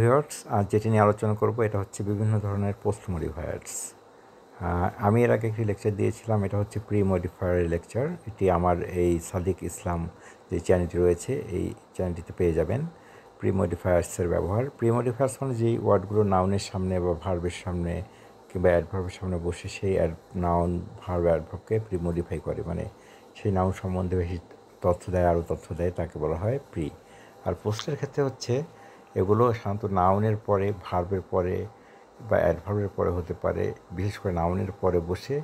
Viewers আর যেটি নিয়ে আলোচনা করবো এটা হচ্ছে বিভিন্ন ধরনের পোস্ট মডিফায়ার্স আমি এর আগে একটি লেকচার দিয়েছিলাম এটা হচ্ছে প্রি মডিফায়ারের লেকচার এটি আমার এই সাদিক ইসলাম যে চ্যানেলটি রয়েছে এই চ্যানেলটিতে পেয়ে যাবেন প্রি মডিফায়ার্সের ব্যবহার প্রি মডিফায়ার্স মানে যেই ওয়ার্ডগুলো নাউনের সামনে বা ভার্বের সামনে কিংবা অ্যাডভার্বের সামনে বসে সেই অ্যাড নাউন ভার্ব অ্যাডভার্বকে প্রি মডিফাই করে মানে সেই নাউন সম্বন্ধে বেশি তথ্য দেয় আরও তথ্য দেয় তাকে বলা হয় প্রি আর পোস্টের ক্ষেত্রে হচ্ছে এগুলো সাধারণত নাউনের পরে ভার্বের পরে বা অ্যাডভার্বের পরে হতে পারে বিশেষ করে নাউনের পরে বসে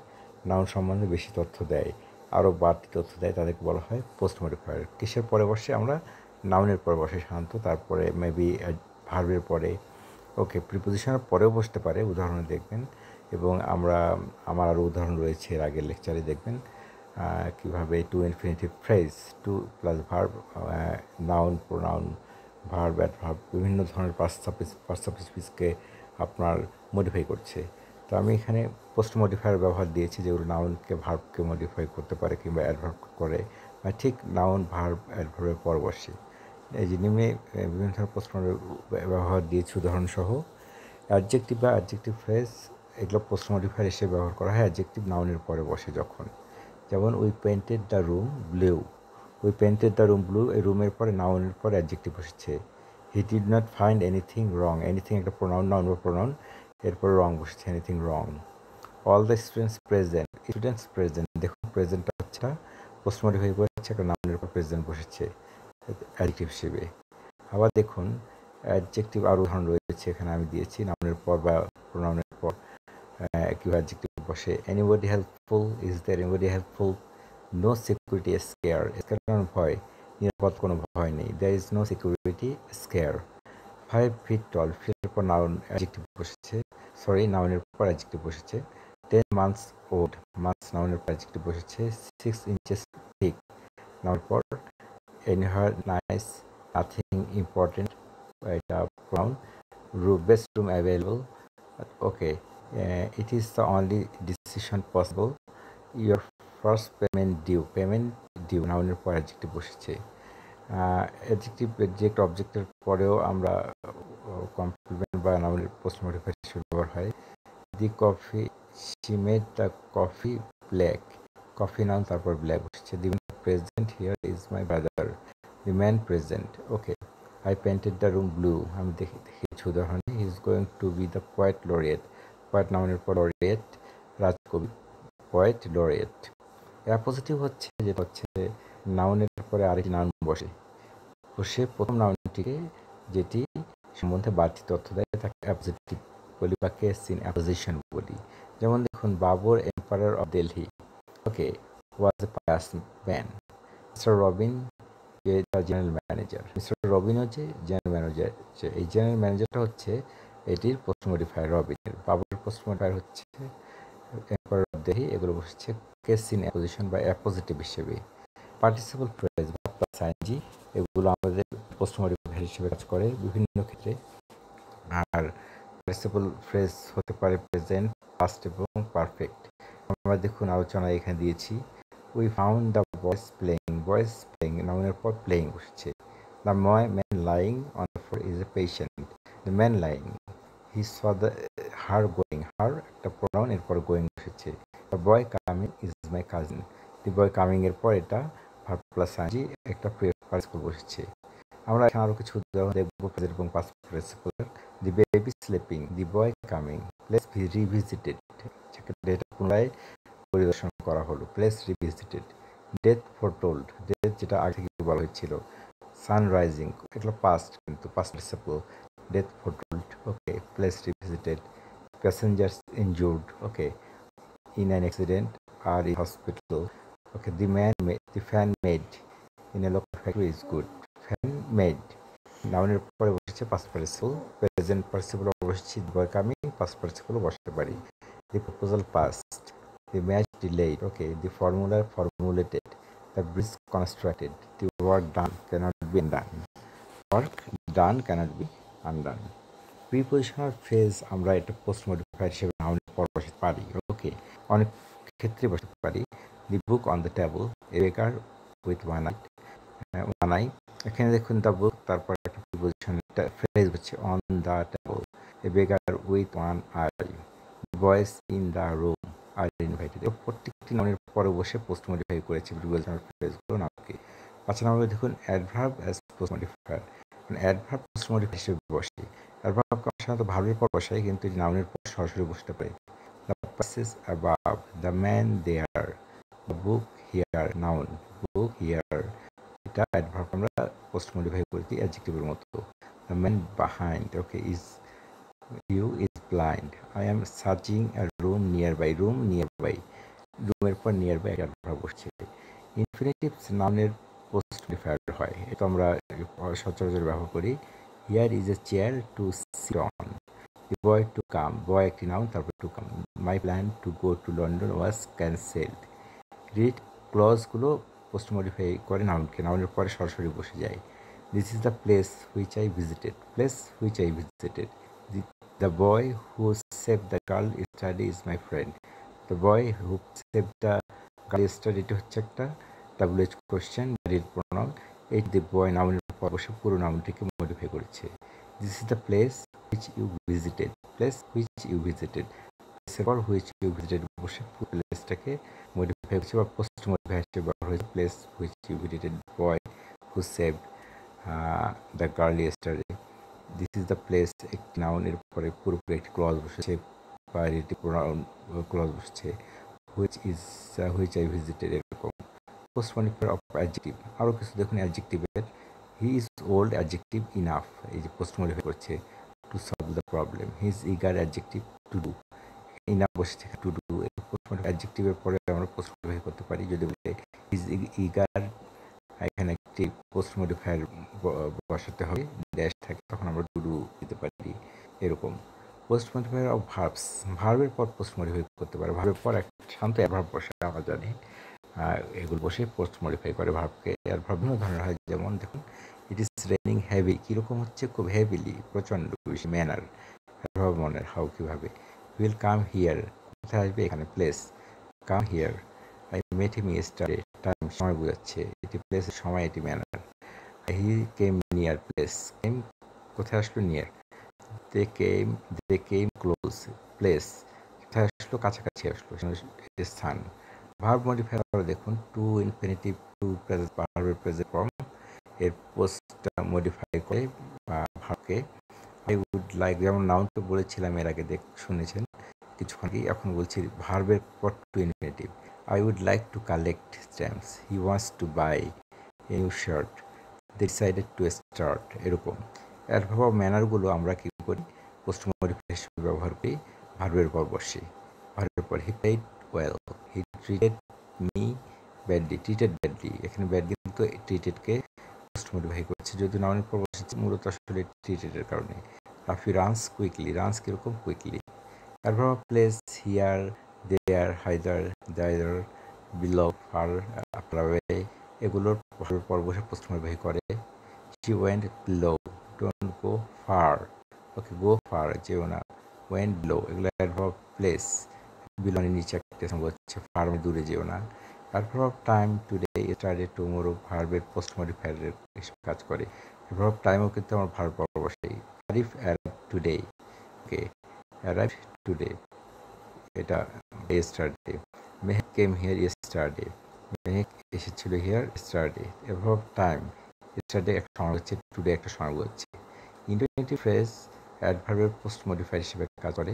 নাউন সম্বন্ধে বেশি তথ্য দেয় আরও বাড়তি তথ্য দেয় তাদেরকে বলা হয় পোস্ট মডিফায়ার কিসের পরে বসে আমরা নাউনের পরে বসে সাধারণত তারপরে মেবি ভার্বের পরে ওকে প্রিপোজিশনের পরেও বসতে পারে উদাহরণে দেখবেন এবং আমরা আমার আরও উদাহরণ রয়েছে এর আগের লেকচারে দেখবেন কীভাবে to infinitive phrase to plus verb noun pronoun ভার ব্যাট ভার বিভিন্ন ধরনের পার্সাপিস পার্সাপিসপিসকে আপনার মডিফাই করছে তো আমি এখানে পোস্ট মডিফায়ার ব্যবহার দিয়েছি যেগুলো নাউনকে ভার্বকে মডিফাই করতে পারে কিংবা অ্যাডভার্ভ করে বা ঠিক নাউন ভার্ব অ্যাডভার্ভের পর বসে এই যে নিম্নে বিভিন্ন ধরনের পোস্ট ব্যবহার দিয়েছি উদাহরণসহ অ্যাডজেক্টিভ বা অ্যাডজেক্টিভ ফ্রেস এগুলো পোস্ট মডিফায়ার হিসেবে ব্যবহার করা হয় অ্যাডজেক্টিভ নাউনের পরে বসে যখন যেমন we painted the room blue ওই পেন্টেড দ্য রুম ব্লু এই রুমের পরে নাউনের পরে অ্যাডজেক্টিভ বসেছে he did not find anything wrong anything একটা প্রোনাউন নাউন বা প্রোনাউন এরপর রং বসেছে anything wrong all the students present students present দেখুন প্রেজেন্টটা হচ্ছে পোস্টমর্টম হয়ে পড়েছে একটা নাউনের পর প্রেজেন্ট বসেছে অ্যাডজেক্টিভ হিসেবে আবার দেখুন অ্যাডজেক্টিভ আরও উদাহরণ রয়েছে এখানে আমি দিয়েছি নাউনের পর বা প্রোনাউনের পর কীভাবে অ্যাডজেক্টিভ বসে anybody helpful is there anybody helpful no security scare scare কারণ ভয় নিরাপদ কোনো ভয় নেই there is no security scare five feet tall ফিটের পর নাউন অ্যাডজেক্টিভ বসেছে সরি নাউনের পর অ্যাডজেক্টিভ বসেছে টেন মান্থস ওল্ড মান্থস নাউনের পর অ্যাডজেক্টিভ বসেছে সিক্স ইঞ্চেস থিক নাউনের পর এনহার নাইস নাথিং ইম্পর্টেন্ট এটা প্রাউন রু best room available okay it is the only decision possible your first payment due payment due নাউনের পর অ্যাডজেক্টিভ বসেছে অ্যাডজেক্টিভ অ্যাডজেক্ট অবজেক্টের পরেও আমরা কমপ্লিমেন্ট বা নাউনের পোস্ট মডিফিকেশন ব্যবহার হয় the coffee she made the coffee black coffee noun তারপর ব্ল্যাক বসেছে the man present here is my brother the man present okay I painted the room blue আমি দেখি দেখেছি উদাহরণে he is going to be the poet laureate poet নাউনের পর laureate রাজকবি poet laureate appositive হচ্ছে যেটা হচ্ছে নাউনের পরে আরেকটি নাউন বসে বসে প্রথম নাউনটিকে যেটি সম্বন্ধে বাড়তি তথ্য দেয় তাকে অ্যাপোজিটিভ বলি বা কেস ইন অ্যাপোজিশন বলি যেমন দেখুন Babur emperor of Delhi okay was a pious man mister Robin যে তার জেনারেল ম্যানেজার মিস্টার রবিন হচ্ছে জেনারেল ম্যানেজার এই জেনারেল ম্যানেজারটা হচ্ছে এটির পোস্ট মডিফায়ার রবিনের বাবর পোস্ট মডিফায়ার হচ্ছে এম্পায়ার অফ দেহি এগুলো বসছে কেসিন অ্যাপোজিশন বা অ্যাপোজিটিভ হিসেবে পার্টিসিপল ফ্রেজ বা প্লাস আইনজি এগুলো আমাদের পোস্টমর্টিভ হিসেবে কাজ করে বিভিন্ন ক্ষেত্রে আর পার্টিসিপল ফ্রেজ হতে পারে প্রেজেন্ট পাস্ট এবং পারফেক্ট আমরা দেখুন আলোচনা এখানে দিয়েছি we found the boys playing boys playing নামের পর প্লেয়িং বসেছে দ্য ময় man lying on the is a patient the man lying he saw the her going her একটা প্রোনাউন এরপর গোয়িং বসেছে the boy coming is my cousin the boy কামিংয়ের পর এটা ভার্ব প্লাস আইজি একটা প্রেফারেন্স করে বসেছে আমরা এখানে আরও কিছু উদাহরণ এবং past participle the baby sleeping the boy coming place revisited সেক্ষেত্রে এটা পুনরায় পরিদর্শন করা হলো place revisited death foretold death যেটা আগে থেকে বলা হয়েছিল সানরাইজিং এগুলো পাস্ট কিন্তু past participle death foretold okay place revisited passengers injured okay in an accident or in hospital. Okay, the man made, the fan made in a local factory is good. Fan made. নাউনের পরে বসেছে past participle present participle অবশ্যই দুবার আমি pass participle বসতে পারি the proposal past the match delayed okay the formula formulated the bridge constructed the work done can't be done work done can't be undone prepositional phrase আমরা এটা post modifier হিসেবে noun বসাতে পারি ওকে অনেক ক্ষেত্রে বসাতে পারি the book on the table a beggar with ওয়ানাইট হ্যাঁ, ওয়ানাই এখানে দেখুন দ্য বুক তারপর একটা প্রিপোজিশন ফ্রেজ হচ্ছে on the table a beggar with one eye boys in the room are invited প্রত্যেকটি নামের পরে বসে পোস্ট মডিফাই করেছে প্রিপোজিশন ফ্রেজগুলো নামকে পাঁচ নাম্বার দেখুন অ্যাডভার্ব অ্যাজ পোস্ট মডিফায়ার মানে অ্যাডভার্ব পোস্ট মডিফাই হিসেবে বসে অ্যাডভার্ব সাধারণত ভার্বের পর বসায় কিন্তু নামের পর সরাসরি বসতে পারে the passages above, the man there, the book here, noun, book here, এটা অ্যাডভার্ব আমরা পোস্ট মডিফাই করেছি অ্যাডজেক্টিভের মতো the man behind okay is you is blind I am searching a room near by room near by রুমের পর near by adverb বসছে infinitives নাউনের post modifier হয় এটা আমরা সচরাচর ব্যবহার করি here is a chair to sit on boy to come boy একটি নাউন তারপর to come my plan to go to London was cancelled read গুলো পোস্ট মডিফাই করে নাউনকে নাউনের পরে সরাসরি বসে যায় this is the place which I visited place which I visited the boy who save the girl study is my friend the boy who save the girl study এটা হচ্ছে একটা ডাবল এইচ কোয়েশ্চেন রিড প্রণাম এই the boy নাউনের পর বসে পুরো নাউনটিকে মডিফাই করেছে this is the place which you visited place which you visited প্লেসের পর হুইচ ইউ ভিজিটেড বসে প্লেসটাকে মডিফাই হয়েছে বা পোস্ট মডিফাই হিসেবে ব্যবহার হয়েছে place which you visited boy who save the girl yesterday this is the place একটি নাউনের পরে পুরোপুরি একটি ক্লজ বসেছে বা একটি ক্লজ uh, বসেছে which is which I visited এরকম পোস্ট মডিফাই অফ অ্যাডজেক্টিভ আরও কিছু দেখুন অ্যাডজেক্টিভের he is old adjective enough এই যে পোস্ট মডিফাই করছে to solve the problem. His eager adjective to do এই না বসে থেকে টু ডু অ্যাডজেক্টিভের পরে আমরা পোস্ট মডিফাই করতে পারি যদি বলে ইজ ইগার এখানে একটি পোস্ট মডিফায়ার বসাতে হবে ড্যাশ থাকে তখন আমরা টু ডু দিতে পারি এরকম পোস্ট মডিফায়ার অফ ভার্বস ভার্বের পর পোস্ট মডিফাই করতে পারে ভার্বের পর এক শান্ত ভার্ব বসে আমরা জানি এগুলো বসে পোস্ট মডিফাই করে ভার্বকে আর বিভিন্ন ধরনের হয় যেমন দেখুন ইট ইজ রেনিং হ্যাভি কীরকম হচ্ছে খুব হেভিলি প্রচণ্ড বেশি ম্যানার মনের হাউ কীভাবে উইল কাম হিয়ার কোথায় আসবে এখানে place come here I met him yesterday time সময় বোঝাচ্ছে এটি প্লেস সময় এটি manner he came near place came কোথায় আসলো near they came they came close place কোথায় আসলো কাছাকাছি আসলো স্থান ভার্ব মডিফায়ার দেখুন টু ইনফিনিটিভ টু প্রেজেন্ট ভার্বের প্রেজেন্ট ফর্ম এর পোস্টটা মডিফাই করে বা ভাবকে আই উড লাইক যেমন নাউন তো বলেছিলাম এর আগে দেখ শুনেছেন কিছুক্ষণ এখন বলছি ভার্বের পর to infinitive I would like to collect stamps he wants to buy a new shirt they decided to start এরকম এর ভাব ম্যানারগুলো আমরা কী করি পোস্ট মডিফিকেশন হিসেবে ব্যবহার করি ভার্বের পর বসে ভার্বের পর he paid well he treated me badly treated badly এখানে ব্যাডলি কিন্তু ট্রিটেডকে অষ্টমোটিভাই করেছে যদিও নামানের প্রবাসী মূলত আসলে টি রেটের কারণে রাফি রানস কুইকলি রানস কীরকম কুইকলি তারপর place here there hither thither below far আপনারাবে এগুলোর পর্ব প্রশ্নবাহী করে শি ওয়েন্ট লো don't go far okay go far যেও না ওয়েন্ট লো এগুলো অ্যাডভার্ব প্লেস বিলনের নিচে একটা সঙ্গে হচ্ছে ফার্মে দূরে যেও না verb of time today study tomorrow ভার্বের পোস্ট মডিফায়ারের কাজ করে ভার্ব অফ টাইমও কিন্তু আমার ভার্ব অবশ্যই Arif arrive today okay arrive today এটা yesterday Mehek came here yesterday Mehek এসেছিল হিয়ার এভার অফ টাইম স্টারডে একটা সমাগ হচ্ছে টুডে একটা সমাগ হচ্ছে ইন্টারনেটিভ ফ্রেজ অ্যাডভার্বের পোস্ট মডিফায়ার হিসেবে কাজ করে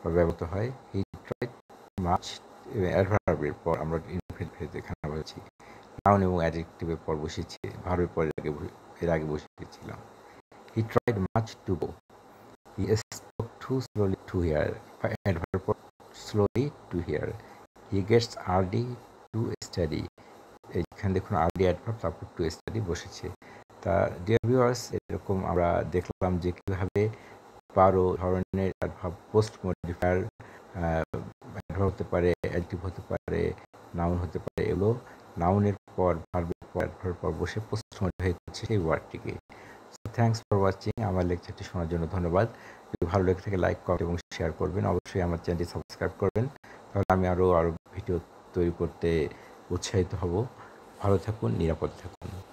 বা ব্যবহৃত হয় হি ট্রাইড মাছ অ্যাডভার্বের পর আমরা যেখানে বলেছি নাউন এবং অ্যাডজেক্টিভের পর বসেছি ভার্বের পরে আগে এর আগে বসেছিলাম he tried much to go he spoke to slowly to hear adverb slowly to hear he gets early to study এখানে দেখুন আর্লি অ্যাডভার্ব তারপর টু স্টাডি বসেছে তা ডিয়ার ভিউয়ার্স এরকম আমরা দেখলাম যে কীভাবে বারো ধরনের অ্যাডভার্ব পোস্ট মডিফায়ার অ্যাডভার্ব হতে পারে অ্যাডটিভ হতে পারে নাউন হতে পারে এলো নাউনের পর ভার্বের পর অ্যাডভার্বের পর বসে পোস্টমডিফাই করছে সেই ওয়ার্ডটিকে থ্যাংকস ফর ওয়াচিং আমার লেকচারটি শোনার জন্য ধন্যবাদ যদি ভালো লেগে থাকে লাইক কমেন্ট এবং শেয়ার করবেন অবশ্যই আমার চ্যানেলটি সাবস্ক্রাইব করবেন তাহলে আমি আরও আরও ভিডিও তৈরি করতে উৎসাহিত হব ভালো থাকুন নিরাপদ থাকুন